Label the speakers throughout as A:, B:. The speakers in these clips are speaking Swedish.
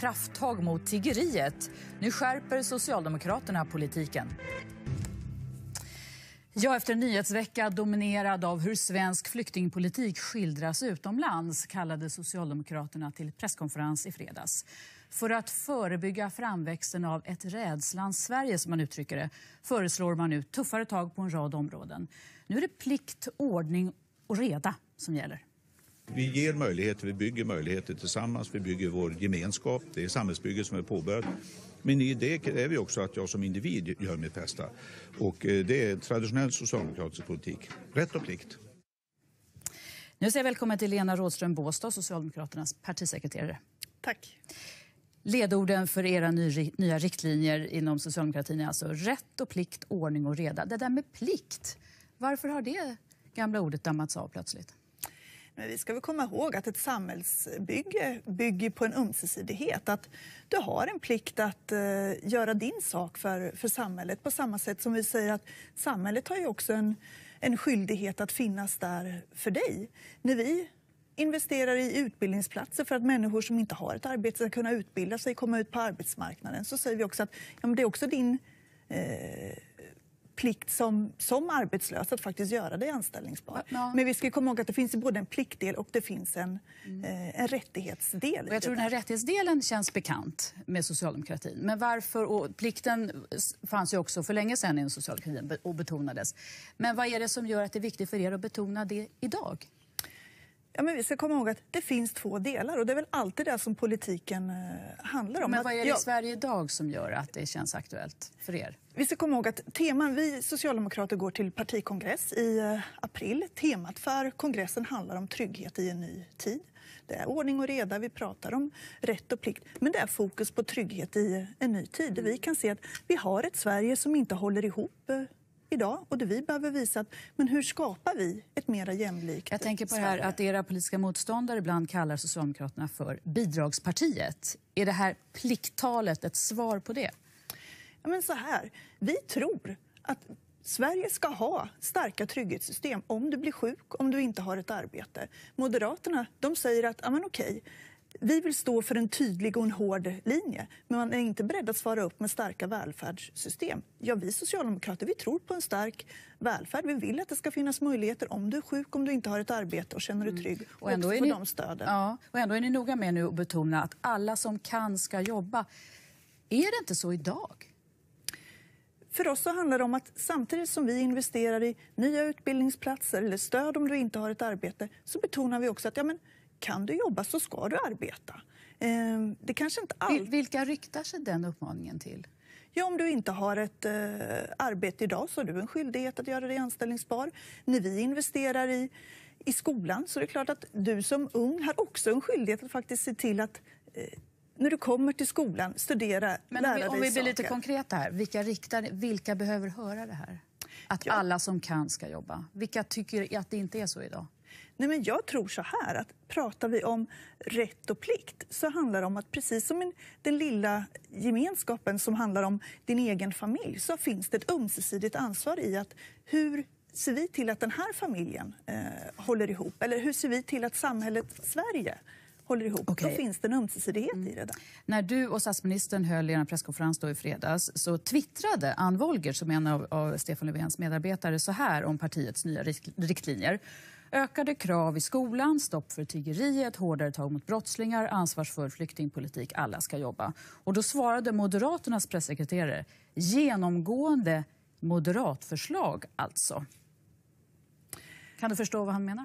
A: Krafttag mot tiggeriet. Nu skärper Socialdemokraterna politiken. Ja, efter en nyhetsvecka dominerad av hur svensk flyktingpolitik skildras utomlands kallade Socialdemokraterna till presskonferens i fredags. För att förebygga framväxten av ett rädslans Sverige, som man uttrycker det, föreslår man nu tuffare tag på en rad områden. Nu är det plikt, ordning och reda som gäller.
B: Vi ger möjligheter, vi bygger möjligheter tillsammans, vi bygger vår gemenskap. Det är samhällsbygget som är påbörjat. Men i det kräver
C: också att jag som individ gör mitt bästa. Och eh, det är traditionell socialdemokratisk politik.
B: Rätt och plikt.
A: Nu säger jag välkommen till Lena Rådström Båstad, Socialdemokraternas partisekreterare. Tack. Ledorden för era nya riktlinjer inom socialdemokratin är alltså rätt och plikt, ordning och reda. Det där med plikt, varför har det gamla ordet dammats av plötsligt? Men vi ska väl komma ihåg att ett samhällsbygge
C: bygger på en ömsesidighet. Att du har en plikt att eh, göra din sak för, för samhället på samma sätt som vi säger att samhället har ju också en, en skyldighet att finnas där för dig. När vi investerar i utbildningsplatser för att människor som inte har ett arbete ska kunna utbilda sig och komma ut på arbetsmarknaden så säger vi också att ja, det är också din eh, plikt som, som arbetslös att faktiskt göra dig
A: anställningsbar. Ja. Men vi ska komma ihåg att det finns både en pliktdel och det finns en, mm. eh, en rättighetsdel. Och jag tror den här rättighetsdelen känns bekant med socialdemokratin. Men varför, och plikten fanns ju också för länge sedan inom socialdemokratin och betonades. Men vad är det som gör att det är viktigt för er att betona det idag? Ja, men vi ska komma ihåg att det finns två delar och
C: det är väl alltid det som politiken eh, handlar om. Men vad är det i
A: Sverige idag som gör att det känns aktuellt för er?
C: Vi ska komma ihåg att teman, vi socialdemokrater går till partikongress i eh, april. Temat för kongressen handlar om trygghet i en ny tid. Det är ordning och reda, vi pratar om rätt och plikt. Men det är fokus på trygghet i en ny tid. Vi kan se att vi har ett Sverige som inte håller ihop eh, idag och det vi behöver visa att, men hur skapar vi ett mer jämlikt Jag tänker på det här att
A: era politiska motståndare ibland kallar Socialdemokraterna för bidragspartiet. Är det här plikttalet ett svar på det?
C: Ja, men så här, vi tror att Sverige ska ha starka trygghetssystem om du blir sjuk, om du inte har ett arbete. Moderaterna de säger att ja, men okej, vi vill stå för en tydlig och en hård linje, men man är inte beredd att svara upp med starka välfärdssystem. Ja, vi socialdemokrater vi tror på en stark välfärd. Vi vill att det ska finnas
A: möjligheter om du är sjuk, om du inte har ett arbete och känner dig mm. trygg. Mm. Och, ändå och också de stöden. Ja, och ändå är ni noga med nu att betona att alla som kan ska jobba. Är det inte så idag?
C: För oss så handlar det om att samtidigt som vi investerar i nya utbildningsplatser eller stöd om du inte har ett arbete så betonar vi också att ja, men kan du jobba så ska du arbeta. Ehm, det kanske inte all... Vilka riktar sig den uppmaningen till? Ja, om du inte har ett eh, arbete idag så har du en skyldighet att göra dig anställningsbar. När vi investerar i, i skolan så är det klart att du som ung har också en skyldighet att faktiskt se till att eh, när du kommer till skolan, studera, Men lära vi, dig saker. Om vi blir lite konkreta
A: här, vilka, riktar, vilka behöver höra det här? Att ja. alla som kan ska jobba. Vilka tycker att det inte är så idag? Nej, men jag tror så här att pratar vi om rätt
C: och plikt så handlar det om att precis som den lilla gemenskapen som handlar om din egen familj så finns det ett ömsesidigt ansvar i att hur ser vi till att den här familjen eh, håller ihop? Eller hur ser vi till att samhället Sverige håller ihop. Okay. Då finns det en ömsesidighet mm. i det. Där. Mm.
A: När du och statsministern höll er presskonferens då i fredags så twittrade Ann Wolger, som är en av, av Stefan Löfvens medarbetare, så här om partiets nya riktlinjer. Ökade krav i skolan, stopp för tiggeriet, hårdare tag mot brottslingar, ansvarsfull flyktingpolitik. Alla ska jobba. Och då svarade Moderaternas pressekreterare genomgående moderatförslag alltså.
C: Kan du förstå vad han menar?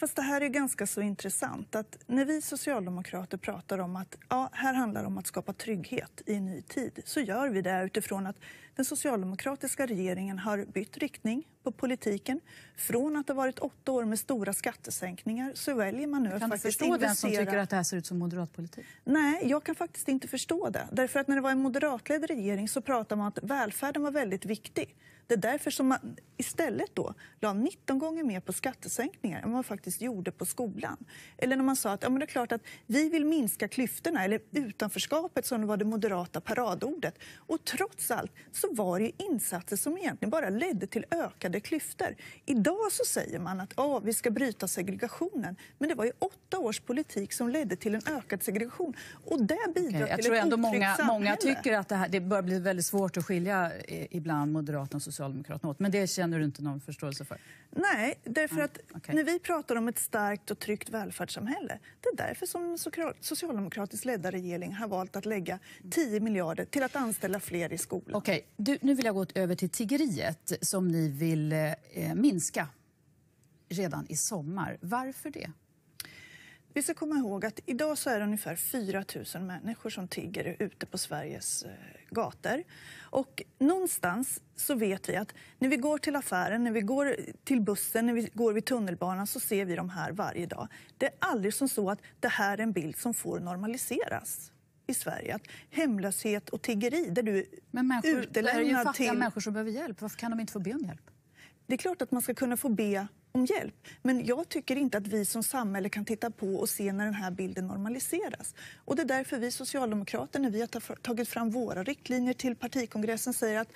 C: Fast det här är ganska så intressant att när vi socialdemokrater pratar om att ja, här handlar om att skapa trygghet i en ny tid så gör vi det utifrån att den socialdemokratiska regeringen har bytt riktning på politiken. Från att det varit åtta år med stora skattesänkningar så väljer man nu att faktiskt investera... Kan du förstå den som tycker att det här ser ut som moderatpolitik? Nej, jag kan faktiskt inte förstå det. Därför att när det var en moderatledd regering så pratade man om att välfärden var väldigt viktig. Det är därför som man istället då la 19 gånger mer på skattesänkningar än man faktiskt gjorde på skolan. Eller när man sa att ja, men det är klart att vi vill minska klyftorna eller utanförskapet som var det moderata paradordet. Och trots allt så var det insatser som egentligen bara ledde till ökade klyftor. Idag så säger man att ja, vi ska bryta segregationen. Men det var ju åtta års politik som ledde till en ökad segregation. Och det bidrar okay, till ett otryggt många, samhälle. Många tycker
A: att det, här, det börjar bli väldigt svårt att skilja eh, ibland Moderaterna och Socialdemokraterna Socialdemokraterna åt. Men det känner du inte någon förståelse för?
C: Nej, därför mm. att okay. när vi pratar om ett starkt och tryggt välfärdssamhälle, det är därför som den socialdemokratiskt ledda regeringen har valt att lägga 10 miljarder till att anställa fler i skolan.
A: Okej, okay. nu vill jag gå över till tiggeriet som ni vill eh, minska redan i sommar. Varför det? Vi ska komma ihåg att idag så
C: är det ungefär 4 000 människor som tigger ute på Sveriges eh, gator. Och någonstans så vet vi att när vi går till affären, när vi går till bussen, när vi går vid tunnelbanan så ser vi dem här varje dag. Det är aldrig som så att det här är en bild som får normaliseras i Sverige. Att hemlöshet och tiggeri, där du Men människor, utelämnad till... Det är ju fattiga till... människor som behöver hjälp. Varför kan de inte få be om hjälp? Det är klart att man ska kunna få be om hjälp. Men jag tycker inte att vi som samhälle kan titta på och se när den här bilden normaliseras. Och det är därför vi socialdemokrater, när vi har tagit fram våra riktlinjer till partikongressen, säger att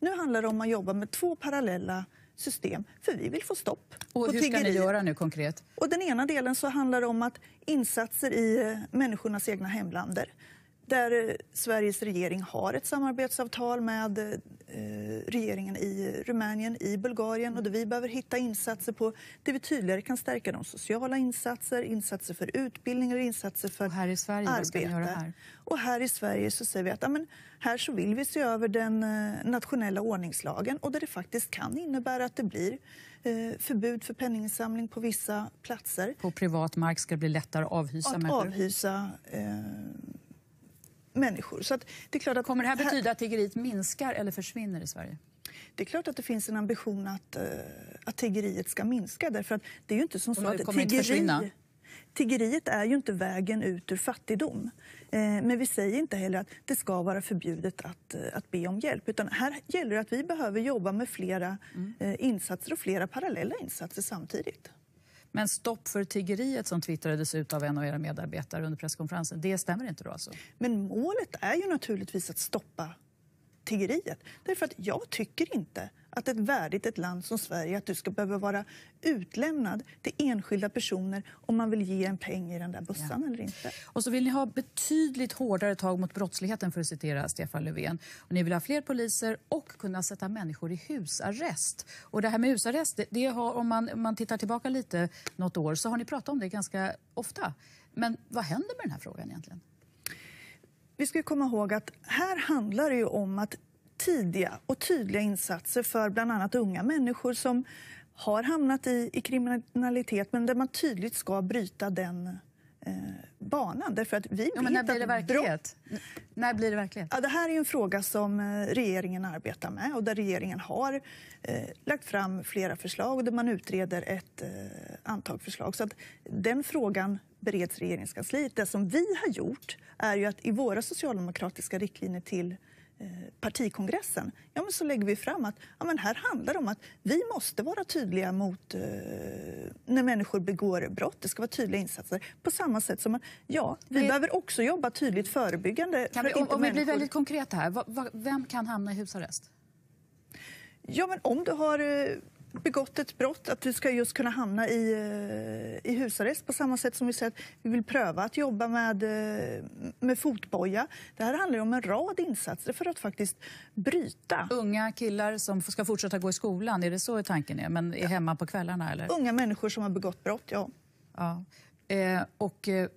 C: nu handlar det om att jobba med två parallella system, för vi vill få stopp och på Hur ska ni göra nu konkret? Och den ena delen så handlar det om att insatser i eh, människornas egna hemländer där eh, Sveriges regering har ett samarbetsavtal med eh, regeringen i Rumänien, i Bulgarien och där vi behöver hitta insatser på där vi tydligare kan stärka de sociala insatser, insatser för utbildning och insatser för och här i Sverige, arbete. Här? Och här i Sverige så säger vi att amen, här så vill vi se över den eh, nationella ordningslagen och där det faktiskt kan innebära att det blir förbud för penninginsamling på vissa platser.
A: På privat mark ska det bli lättare att avhysa att människor? Avhysa, eh, människor.
C: Så det är klart att, Kommer det här betyda att tiggeriet minskar eller försvinner i Sverige? Det är klart att det finns en ambition att, eh, att tiggeriet ska minska. Därför att det är ju inte som så att tiggeri, tiggeriet är ju inte vägen ut ur fattigdom. Eh, men vi säger inte heller att det ska vara förbjudet att, eh, att be om hjälp. Utan här gäller det att vi behöver jobba med flera mm. insatser och flera parallella insatser samtidigt.
A: Men stopp för tiggeriet som twittrades ut av en av era medarbetare under presskonferensen, det stämmer inte då alltså?
C: Men målet är ju naturligtvis att stoppa tiggeriet. Därför att jag tycker inte att det är värdigt ett land som Sverige att du ska behöva vara utlämnad till enskilda personer om man vill ge en peng i den där bussen. ja. eller inte.
A: Och så vill ni ha betydligt hårdare tag mot brottsligheten för att citera Stefan Löfven. Och ni vill ha fler poliser och kunna sätta människor i husarrest. Och det här med husarrest, det, det har, om, man, om man tittar tillbaka lite något år så har ni pratat om det ganska ofta. Men vad händer med den här frågan egentligen? Vi ska komma ihåg att här handlar det ju om att
C: tidiga och tydliga insatser för bland annat unga människor som har hamnat i, i kriminalitet men där man tydligt ska bryta den eh, banan. Därför att vi ja, men när blir det verklighet? När blir det verklighet? Ja, det här är en fråga som eh, regeringen arbetar med och där regeringen har eh, lagt fram flera förslag och där man utreder ett eh, antal förslag. Så att den frågan bereds regeringskansliet. Det som vi har gjort är ju att i våra socialdemokratiska riktlinjer till Eh, partikongressen, ja, men så lägger vi fram att ja, men här handlar det om att vi måste vara tydliga mot eh, när människor begår brott. Det ska vara tydliga insatser. På samma sätt som ja, vi det... behöver också jobba tydligt förebyggande. Kan vi, för om, om människor... blir väldigt
A: konkreta här, vem kan hamna i husarrest?
C: Ja, men om du har eh, begått ett brott, att du ska just kunna hamna i, eh, i husarrest på samma sätt som vi säger att vi vill pröva att jobba med,
A: eh, med fotboja. Det här handlar om en rad insatser för att faktiskt bryta. Unga killar som ska fortsätta gå i skolan, är det så tanken är? Men är hemma på kvällarna? Eller?
C: Unga människor som har begått brott, ja. ja. Eh, och... Eh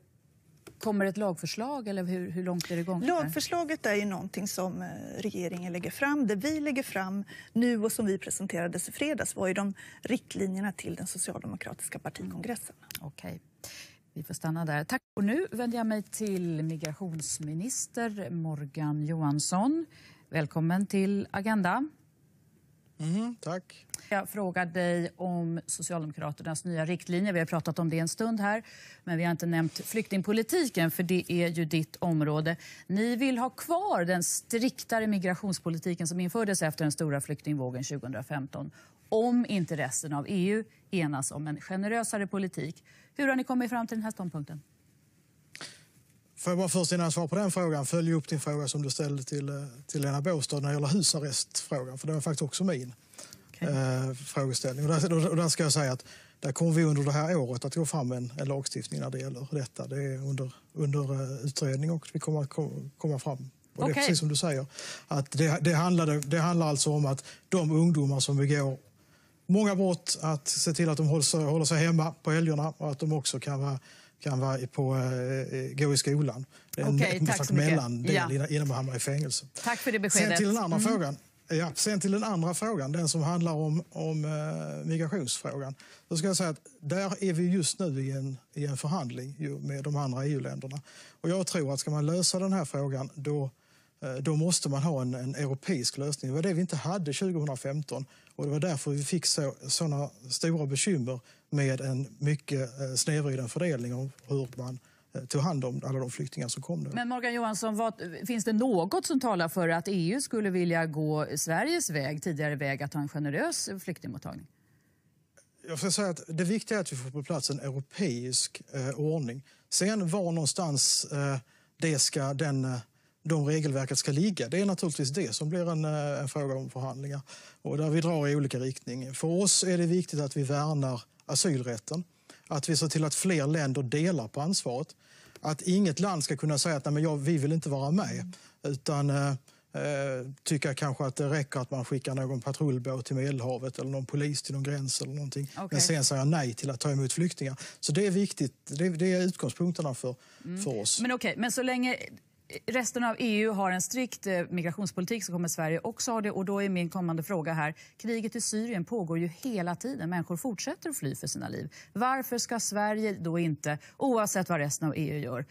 C: Kommer ett lagförslag eller hur, hur långt är det igång? Lagförslaget är ju någonting som eh, regeringen lägger fram. Det vi lägger fram nu och som vi presenterade i fredags var ju de riktlinjerna till den socialdemokratiska partikongressen.
A: Mm. Okay. Vi får stanna där. Tack. Och nu vänder jag mig till migrationsminister Morgan Johansson. Välkommen till Agenda. Mm, tack. Jag frågar dig om Socialdemokraternas nya riktlinjer. Vi har pratat om det en stund här, men vi har inte nämnt flyktingpolitiken, för det är ju ditt område. Ni vill ha kvar den striktare migrationspolitiken som infördes efter den stora flyktingvågen 2015, om inte resten av EU enas om en generösare politik. Hur har ni kommit fram till den här ståndpunkten?
B: Får jag bara först innan jag svarar på den frågan följa upp din fråga som du ställde till, eh, till Lena Båstad när det gäller husarrestfrågan, för det var faktiskt också min okay. Eh, frågeställning. Och där, och där, ska jag säga att där kommer vi under det här året att gå fram med en, en lagstiftning när det gäller detta. Det är under, under eh, utredning och vi kommer att komma fram och okay. Det är precis som du säger. Att det, det, handlade, det handlar alltså om att de ungdomar som begår många brott, att se till att de håller sig, håller sig hemma på helgerna och att de också kan vara kan vara på, eh, gå i skolan. Det okay, en slags mellandel ja. innan man hamnar i fängelse.
A: Tack för det beskedet. Sen till den andra mm. frågan.
B: Ja, sen till den andra frågan, den som handlar om, om eh, migrationsfrågan. Då ska jag säga att där är vi just nu i en, i en förhandling med de andra EU-länderna. Och jag tror att ska man lösa den här frågan då, eh, då måste man ha en, en europeisk lösning. Det var det vi inte hade 2015 och det var därför vi fick så, sådana stora bekymmer med en mycket eh, snedvriden fördelning av hur man eh, tog hand om alla de flyktingar som kom. Då. Men
A: Morgan Johansson, vad, finns det något som talar för att EU skulle vilja gå Sveriges väg, tidigare väg, att ha en generös flyktingmottagning?
B: Jag ska säga att det viktiga är att vi får på plats en europeisk eh, ordning. Sen var någonstans eh, det ska den eh, de regelverket ska ligga. Det är naturligtvis det som blir en, eh, en, fråga om förhandlingar och där vi drar i olika riktningar. För oss är det viktigt att vi värnar asylrätten, att vi ser till att fler länder delar på ansvaret. Att inget land ska kunna säga att Nej, men jag, vi vill inte vara med utan eh, eh, tycka kanske att det räcker att man skickar någon patrullbåt till Medelhavet eller någon polis till någon gräns eller någonting. Okay. Men sen säga nej till att ta emot flyktingar. Så det är viktigt, det, är, det är utgångspunkterna för, mm. för oss. Mm.
A: Men okej, okay, men så länge resten av EU har en strikt eh, migrationspolitik så kommer Sverige också ha det. Och då är min kommande fråga här. Kriget i Syrien pågår ju hela tiden. Människor fortsätter att fly för sina liv. Varför ska Sverige då inte, oavsett vad resten av EU gör,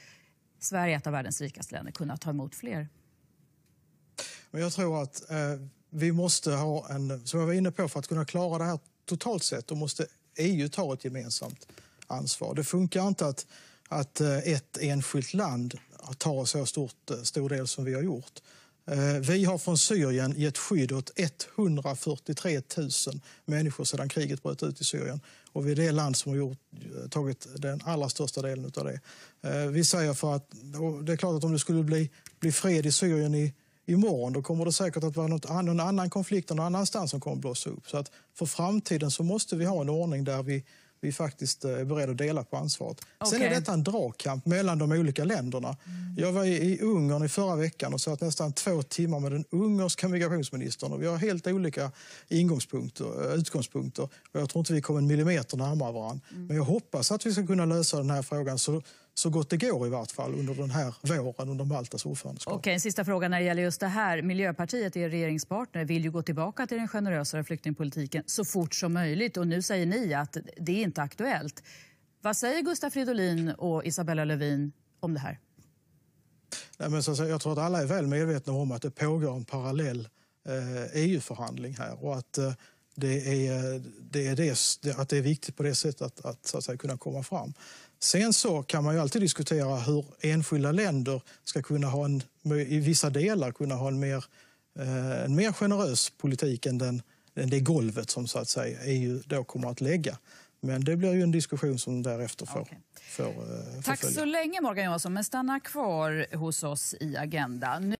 A: Sverige, ett av världens rikaste länder, kunna ta emot fler?
B: Jag tror att eh, vi måste ha en, som jag var inne på, för att kunna klara det här totalt sett, då måste EU ta ett gemensamt ansvar. Det funkar inte att att eh, ett enskilt land ta så stort, eh, stor del som vi har gjort. Eh, vi har från Syrien gett skydd åt 143 000 människor sedan kriget bröt ut i Syrien. Och vi är det land som har gjort, eh, tagit den allra största delen av det. Vi säger för att, det är klart att om det skulle bli, bli fred i Syrien i, imorgon, då kommer det säkert att vara något, någon annan konflikt någon annanstans som kommer att blåsa upp. Så att för framtiden så måste vi ha en ordning där vi vi faktiskt eh, är beredda att dela på ansvaret. Okay. Sen är detta en dragkamp mellan de olika länderna. Mm. Jag var i Ungern i förra veckan och satt nästan två timmar med den ungerska migrationsministern och vi har helt olika ingångspunkter, eh, utgångspunkter. jag tror inte vi kommer en millimeter närmare varandra. Mm. Men jag hoppas att vi ska kunna lösa den här frågan så så gott det går i vart fall under den här våren under Maltas ordförandeskap.
A: Okej, en sista fråga när det gäller just det här. Miljöpartiet, er regeringspartner, vill ju gå tillbaka till den generösare flyktingpolitiken så fort som möjligt och nu säger ni att det är inte aktuellt. Vad säger Gustaf Fridolin och Isabella Lövin om det här?
B: Nej, men så jag tror att alla är väl medvetna om att det pågår en parallell EU-förhandling eh, e här och att eh, det är, det är, det, att det är viktigt på det sättet att, att, att säga, kunna komma fram. Sen så kan man ju alltid diskutera hur enskilda länder ska kunna ha en, i vissa delar kunna ha en mer, eh, en mer generös politik än, den, än det golvet som så att säga EU då kommer att lägga. Men det blir ju en diskussion som därefter får, okay. får, eh, Tack så
A: länge Morgan Johansson, men stanna kvar hos oss i Agenda.